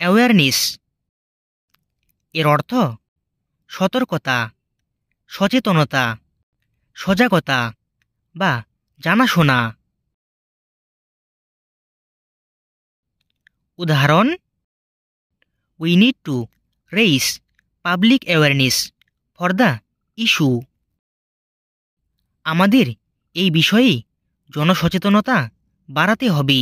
awareness এর অর্থ সতর্কতা সচেতনতা সজাগতা বা জানাশোনা উদাহরণ we need to raise public awareness for the issue আমাদের এই বিষয়ে জনসচেতনতা বাড়াতে হবে